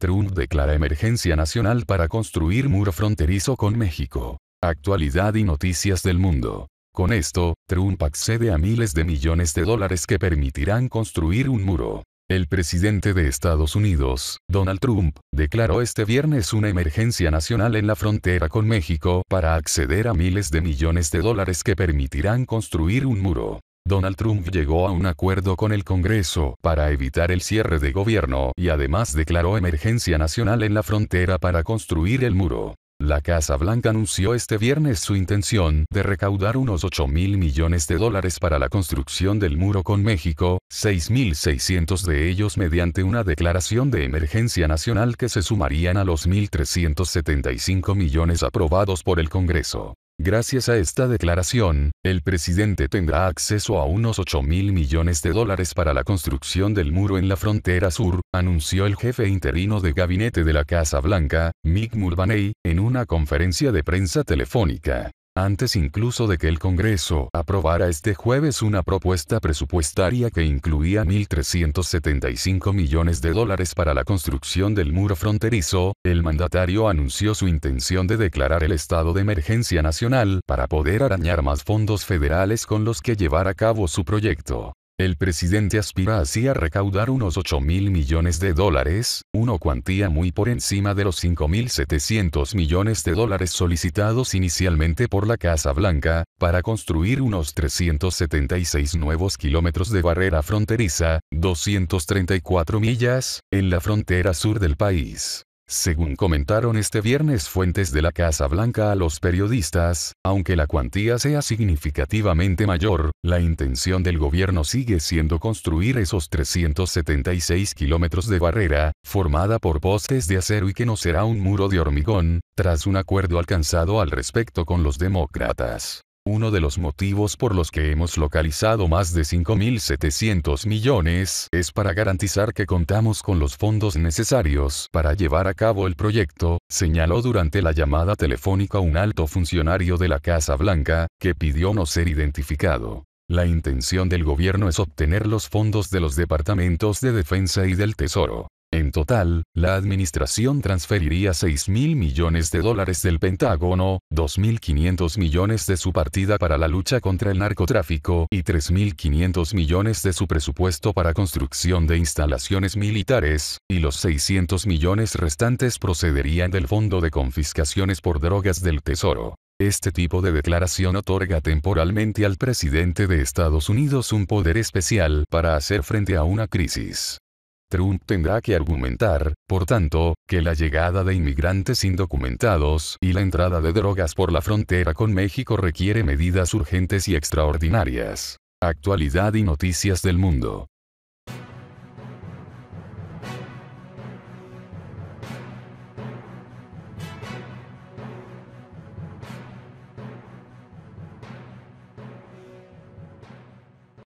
Trump declara emergencia nacional para construir muro fronterizo con México. Actualidad y noticias del mundo. Con esto, Trump accede a miles de millones de dólares que permitirán construir un muro. El presidente de Estados Unidos, Donald Trump, declaró este viernes una emergencia nacional en la frontera con México para acceder a miles de millones de dólares que permitirán construir un muro. Donald Trump llegó a un acuerdo con el Congreso para evitar el cierre de gobierno y además declaró emergencia nacional en la frontera para construir el muro. La Casa Blanca anunció este viernes su intención de recaudar unos 8 mil millones de dólares para la construcción del muro con México, 6.600 de ellos mediante una declaración de emergencia nacional que se sumarían a los 1.375 millones aprobados por el Congreso. Gracias a esta declaración, el presidente tendrá acceso a unos 8 mil millones de dólares para la construcción del muro en la frontera sur, anunció el jefe interino de gabinete de la Casa Blanca, Mick Mulvaney, en una conferencia de prensa telefónica antes incluso de que el Congreso aprobara este jueves una propuesta presupuestaria que incluía 1.375 millones de dólares para la construcción del muro fronterizo, el mandatario anunció su intención de declarar el estado de emergencia nacional para poder arañar más fondos federales con los que llevar a cabo su proyecto. El presidente aspira así a recaudar unos 8 mil millones de dólares, una cuantía muy por encima de los 5.700 millones de dólares solicitados inicialmente por la Casa Blanca, para construir unos 376 nuevos kilómetros de barrera fronteriza, 234 millas, en la frontera sur del país. Según comentaron este viernes fuentes de la Casa Blanca a los periodistas, aunque la cuantía sea significativamente mayor, la intención del gobierno sigue siendo construir esos 376 kilómetros de barrera, formada por postes de acero y que no será un muro de hormigón, tras un acuerdo alcanzado al respecto con los demócratas. Uno de los motivos por los que hemos localizado más de 5.700 millones es para garantizar que contamos con los fondos necesarios para llevar a cabo el proyecto, señaló durante la llamada telefónica un alto funcionario de la Casa Blanca, que pidió no ser identificado. La intención del gobierno es obtener los fondos de los departamentos de defensa y del tesoro. En total, la administración transferiría 6 mil millones de dólares del Pentágono, 2.500 millones de su partida para la lucha contra el narcotráfico y 3.500 millones de su presupuesto para construcción de instalaciones militares, y los 600 millones restantes procederían del Fondo de Confiscaciones por Drogas del Tesoro. Este tipo de declaración otorga temporalmente al presidente de Estados Unidos un poder especial para hacer frente a una crisis. Trump tendrá que argumentar, por tanto, que la llegada de inmigrantes indocumentados y la entrada de drogas por la frontera con México requiere medidas urgentes y extraordinarias. Actualidad y noticias del mundo.